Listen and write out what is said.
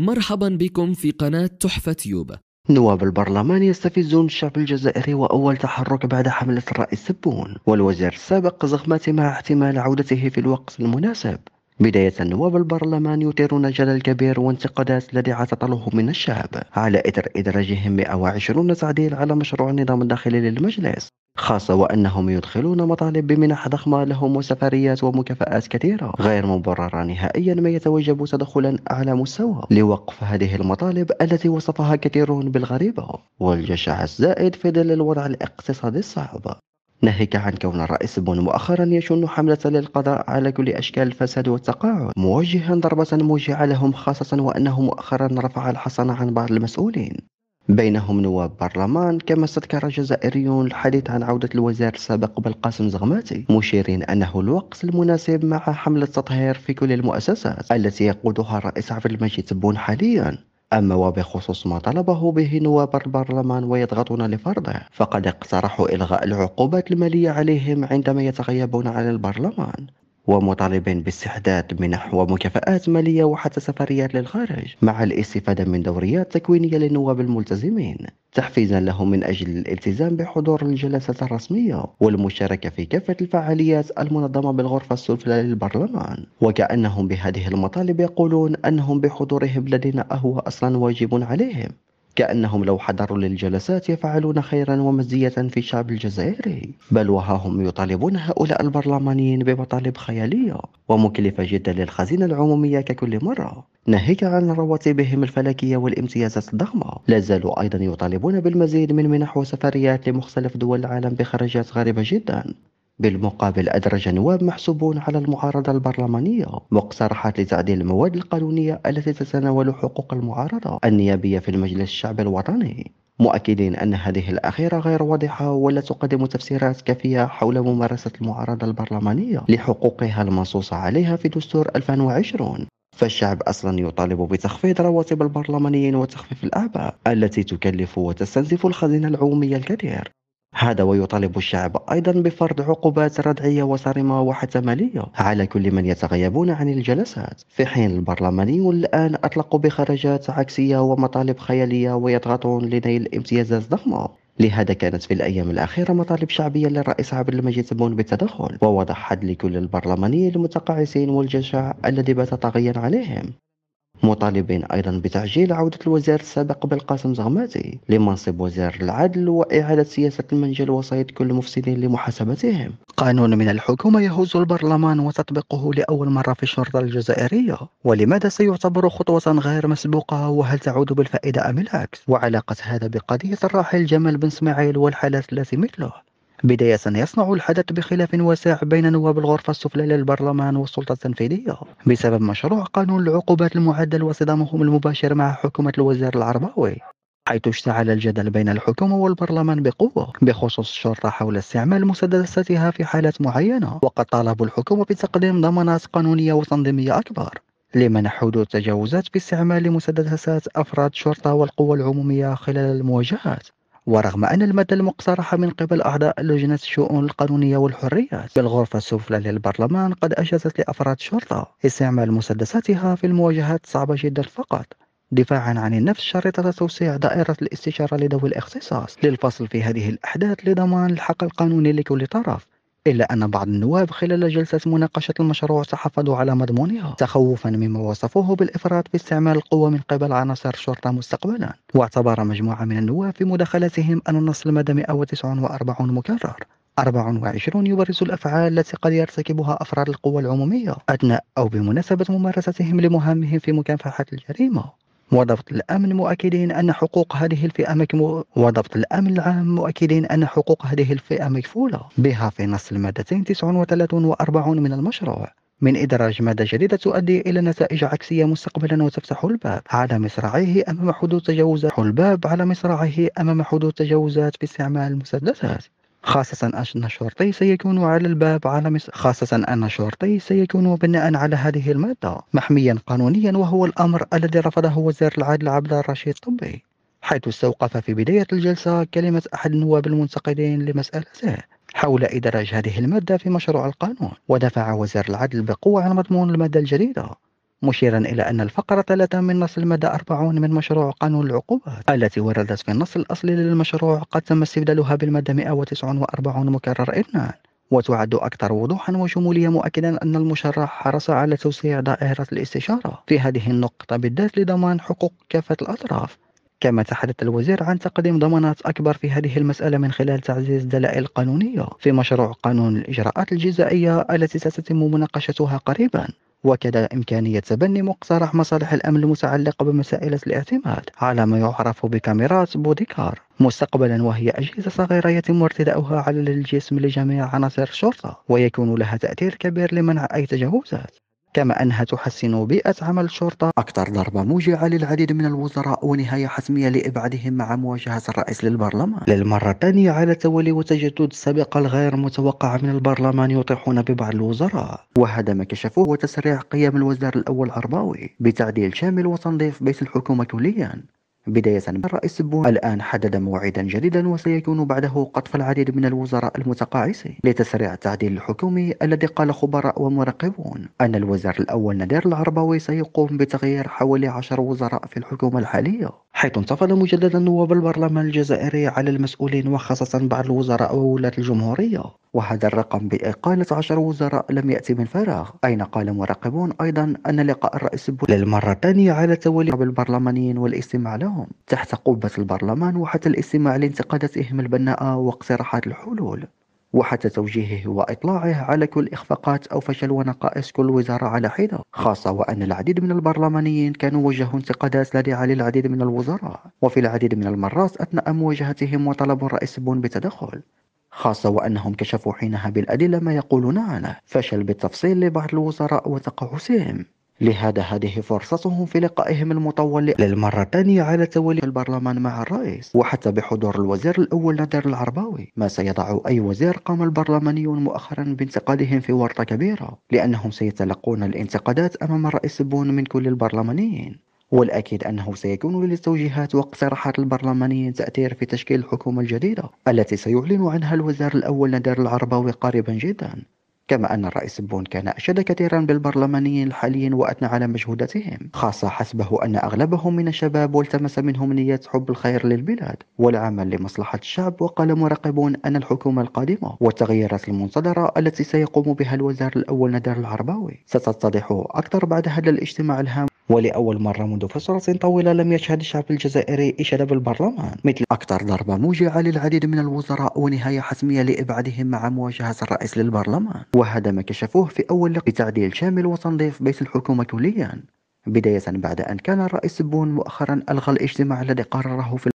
مرحبا بكم في قناة تحفة يوبا نواب البرلمان يستفزون الشعب الجزائري وأول تحرك بعد حملة الرئيس سبون والوزير السابق زخمات مع احتمال عودته في الوقت المناسب بداية نواب البرلمان يثيرون جدل كبير وانتقادات الذي عتطله من الشعب على إثر إدراجهم 120 تعديل على مشروع النظام الداخلي للمجلس خاصة وأنهم يدخلون مطالب بمنح ضخمة لهم وسفريات ومكافآت كثيرة غير مبررة نهائيا ما يتوجب تدخلا أعلى مستوى لوقف هذه المطالب التي وصفها كثيرون بالغريبة والجشع الزائد في ظل الوضع الاقتصادي الصعب ناهيك عن كون الرئيس بون مؤخرا يشن حملة للقضاء على كل أشكال الفساد والتقاعد موجها ضربة موجعة لهم خاصة وأنه مؤخرا رفع الحصن عن بعض المسؤولين بينهم نواب برلمان كما استذكر جزائريون الحديث عن عودة الوزير السابق بالقاسم زغماتي مشيرين أنه الوقت المناسب مع حملة تطهير في كل المؤسسات التي يقودها الرئيس عبد المجيد تبون حاليا أما وبخصوص ما طلبه به نواب البرلمان ويضغطون لفرضه فقد اقترحوا إلغاء العقوبات المالية عليهم عندما يتغيبون عن البرلمان ومطالبين باستحداث منح ومكافآت مالية وحتى سفريات للخارج مع الاستفادة من دوريات تكوينية للنواب الملتزمين تحفيزا لهم من أجل الالتزام بحضور الجلسات الرسمية والمشاركة في كافة الفعاليات المنظمة بالغرفة السفلى للبرلمان وكأنهم بهذه المطالب يقولون أنهم بحضورهم لدينا أهو أصلا واجب عليهم كأنهم لو حضروا للجلسات يفعلون خيرا ومزية في الشعب الجزائري بل وها هم يطالبون هؤلاء البرلمانيين بمطالب خيالية ومكلفة جدا للخزينة العمومية ككل مرة ناهيك عن رواتبهم الفلكية والامتيازات الضخمة لا زالوا أيضا يطالبون بالمزيد من منح وسفريات لمختلف دول العالم بخرجات غريبة جدا بالمقابل أدرج نواب محسوبون على المعارضة البرلمانية مقترحات لتعديل المواد القانونية التي تتناول حقوق المعارضة النيابية في المجلس الشعبي الوطني مؤكدين أن هذه الأخيرة غير واضحة ولا تقدم تفسيرات كافية حول ممارسة المعارضة البرلمانية لحقوقها المنصوص عليها في دستور 2020 فالشعب أصلا يطالب بتخفيض رواتب البرلمانيين وتخفيف الأعباء التي تكلف وتستنزف الخزينة العمومية الكثير هذا ويطالب الشعب أيضا بفرض عقوبات ردعية وصارمة ماليه على كل من يتغيبون عن الجلسات في حين البرلمانيون الآن أطلقوا بخرجات عكسية ومطالب خيالية ويضغطون لنيل امتيازات ضخمة لهذا كانت في الأيام الأخيرة مطالب شعبية للرئيس عبد المجيد تبون بالتدخل ووضع حد لكل البرلمانيين المتقاعسين والجشع الذي بات طاغيا عليهم مطالبين ايضا بتعجيل عوده الوزير السابق بالقاسم زغماتي لمنصب وزير العدل واعاده سياسه المنجل وصيد كل مفسدين لمحاسبتهم. قانون من الحكومه يهز البرلمان وتطبيقه لاول مره في الشرطه الجزائريه، ولماذا سيعتبر خطوه غير مسبوقه وهل تعود بالفائده ام العكس؟ وعلاقه هذا بقضيه الراحل جمال بن اسماعيل والحالات التي مثله؟ بداية يصنع الحدث بخلاف واسع بين نواب الغرفة السفلى للبرلمان والسلطة التنفيذية بسبب مشروع قانون العقوبات المعدل وصدامهم المباشر مع حكومة الوزير العرباوي حيث اشتعل الجدل بين الحكومة والبرلمان بقوة بخصوص الشرطة حول استعمال مسدساتها في حالات معينة وقد طالبوا الحكومة بتقديم ضمانات قانونية وتنظيمية أكبر لمنع حدوث تجاوزات في استعمال مسدسات أفراد الشرطة والقوى العمومية خلال المواجهات ورغم أن المادة المقترحة من قبل أعضاء لجنة الشؤون القانونية والحريات بالغرفة السفلى للبرلمان قد أجازت لأفراد الشرطة استعمال مسدساتها في المواجهات صعبة جدا فقط دفاعا عن النفس شرطة توسيع دائرة الاستشارة لذوي الاختصاص للفصل في هذه الأحداث لضمان الحق القانوني لكل طرف إلا أن بعض النواب خلال جلسة مناقشة المشروع تحفظوا على مضمونها تخوفا مما وصفوه بالإفراط في استعمال القوة من قبل عناصر الشرطة مستقبلا واعتبر مجموعة من النواب في مداخلتهم أن النص المدى 149 مكرر 24 يبرز الأفعال التي قد يرتكبها أفراد القوى العمومية أثناء أو بمناسبة ممارستهم لمهامهم في مكافحة الجريمة وضبط الأمن مؤكدين أن حقوق هذه الفئة مكمولة وضبط الأمن العام مؤكدين أن حقوق هذه الفئة مكفولة بها في نص المادتين 39 و 40 من المشروع من إدراج مادة جديدة تؤدي إلى نتائج عكسية مستقبلا وتفتح الباب على مصراعيه أمام حدود تجاوزات الباب على مصراعيه أمام حدود تجاوزات في استعمال المسدسات خاصة أن الشرطي سيكون على الباب على خاصة أن الشرطي سيكون بناء على هذه المادة محميا قانونيا وهو الأمر الذي رفضه وزير العدل عبد الرشيد طبي حيث استوقف في بداية الجلسة كلمة أحد النواب المنتقدين لمسألته حول إدراج هذه المادة في مشروع القانون ودفع وزير العدل بقوة عن مضمون المادة الجديدة مشيرا إلى أن الفقرة 3 من نص المادة 40 من مشروع قانون العقوبات التي وردت في النص الأصلي للمشروع قد تم استبدالها بالمادة 149 مكرر إبنان وتعد أكثر وضوحا وشمولية مؤكدا أن المشرع حرص على توسيع دائرة الاستشارة في هذه النقطة بالذات لضمان حقوق كافة الأطراف كما تحدث الوزير عن تقديم ضمانات أكبر في هذه المسألة من خلال تعزيز الدلائل القانونية في مشروع قانون الإجراءات الجزائية التي ستتم مناقشتها قريبا وكذا إمكانية تبني مقترح مصالح الأمن المتعلقة بمسائل الاعتماد على ما يعرف بكاميرات بوديكار مستقبلا وهي أجهزة صغيرة يتم ارتداؤها على الجسم لجميع عناصر الشرطة ويكون لها تأثير كبير لمنع أي تجاوزات كما أنها تحسن بيئة عمل الشرطة أكثر ضربة موجعة للعديد من الوزراء ونهاية حتمية لإبعادهم مع مواجهة الرئيس للبرلمان للمرة الثانية على تولي وتجدد السابقة الغير متوقع من البرلمان يطيحون ببعض الوزراء وهذا ما كشفوه وتسريع قيام الوزير الأول عرباوي بتعديل شامل وتنظيف بيت الحكومة كليا بداية الرئيس بو الآن حدد موعدا جديدا وسيكون بعده قطف العديد من الوزراء المتقاعسين لتسريع التعديل الحكومي الذي قال خبراء ومراقبون أن الوزير الأول نادر العربوي سيقوم بتغيير حوالي عشر وزراء في الحكومة الحالية حيث انتفض مجددا نواب البرلمان الجزائري على المسؤولين وخاصة بعض الوزراء وولاة الجمهورية وهذا الرقم بإقالة عشر وزراء لم يأتي من فراغ أين قال مراقبون أيضا أن لقاء الرئيس بولا للمرة الثانية على تولي البرلمانيين والاستماع لهم تحت قبة البرلمان وحتى الاستماع لانتقاداتهم البناءة واقتراحات الحلول وحتى توجيهه وإطلاعه على كل إخفاقات أو فشل ونقائص كل وزارة على حدة خاصة وأن العديد من البرلمانيين كانوا وجهوا انتقادات لديعة للعديد من الوزراء وفي العديد من المرات أثناء مواجهتهم وطلبوا الرئيس بون بتدخل خاصة وأنهم كشفوا حينها بالأدلة ما يقولون عنه فشل بالتفصيل لبعض الوزراء وتقاعسهم لهذا هذه فرصتهم في لقائهم المطول للمرة الثانية على توالي البرلمان مع الرئيس وحتى بحضور الوزير الأول نادر العرباوي ما سيضع أي وزير قام البرلمانيون مؤخرا بانتقادهم في ورطة كبيرة لأنهم سيتلقون الانتقادات أمام الرئيس بون من كل البرلمانيين والأكيد أنه سيكون للتوجيهات واقتراحات البرلمانيين تأثير في تشكيل الحكومة الجديدة التي سيعلن عنها الوزير الأول نادر العرباوي قريبا جدا كما أن الرئيس بون كان أشد كثيرا بالبرلمانيين الحاليين وأثنى على مجهوداتهم خاصة حسبه أن أغلبهم من الشباب والتمس منهم نية حب الخير للبلاد والعمل لمصلحة الشعب وقال مراقبون أن الحكومة القادمة والتغييرات المنتظرة التي سيقوم بها الوزير الأول ندر العرباوي ستتضح أكثر بعد هذا الاجتماع الهام ولأول مرة منذ فترة طويلة لم يشهد الشعب الجزائري إشادة بالبرلمان مثل أكثر ضربة موجعة للعديد من الوزراء ونهاية حتمية لإبعادهم مع مواجهة الرئيس للبرلمان وهذا ما كشفوه في أول لقاء بتعديل شامل وتنظيف بيت الحكومة كليا بداية بعد أن كان الرئيس بون مؤخرا ألغى الاجتماع الذي قرره في